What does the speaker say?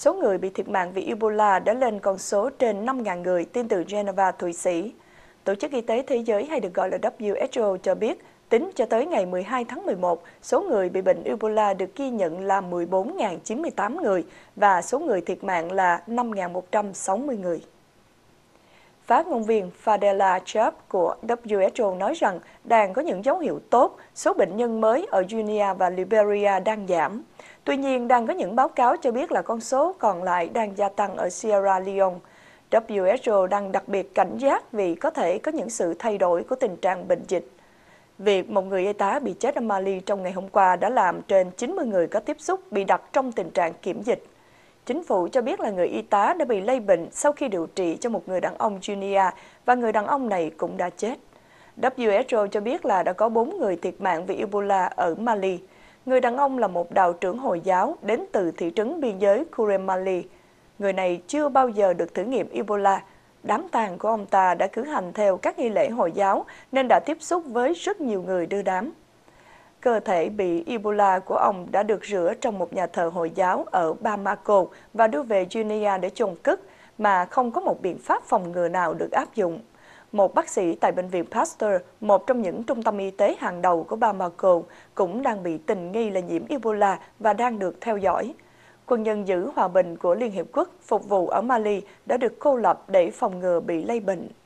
Số người bị thiệt mạng vì Ebola đã lên con số trên 5.000 người, tin từ Geneva, Thụy Sĩ. Tổ chức Y tế Thế giới hay được gọi là WHO cho biết, tính cho tới ngày 12 tháng 11, số người bị bệnh Ebola được ghi nhận là 14.098 người và số người thiệt mạng là 5.160 người. Phát ngôn viên Fadela Chap của WHO nói rằng đang có những dấu hiệu tốt, số bệnh nhân mới ở Guinea và Liberia đang giảm. Tuy nhiên, đang có những báo cáo cho biết là con số còn lại đang gia tăng ở Sierra Leone. WHO đang đặc biệt cảnh giác vì có thể có những sự thay đổi của tình trạng bệnh dịch. Việc một người y tá bị chết ở Mali trong ngày hôm qua đã làm trên 90 người có tiếp xúc bị đặt trong tình trạng kiểm dịch. Chính phủ cho biết là người y tá đã bị lây bệnh sau khi điều trị cho một người đàn ông Junior và người đàn ông này cũng đã chết. WHO cho biết là đã có 4 người thiệt mạng vì Ebola ở Mali. Người đàn ông là một đạo trưởng Hồi giáo đến từ thị trấn biên giới Kuremali. Người này chưa bao giờ được thử nghiệm Ebola. Đám tang của ông ta đã cử hành theo các nghi lễ Hồi giáo nên đã tiếp xúc với rất nhiều người đưa đám cơ thể bị Ebola của ông đã được rửa trong một nhà thờ Hồi giáo ở Bamako và đưa về Guinea để chôn cất, mà không có một biện pháp phòng ngừa nào được áp dụng. Một bác sĩ tại Bệnh viện Pasteur, một trong những trung tâm y tế hàng đầu của Bamako, cũng đang bị tình nghi là nhiễm Ebola và đang được theo dõi. Quân nhân giữ hòa bình của Liên Hiệp Quốc phục vụ ở Mali đã được cô lập để phòng ngừa bị lây bệnh.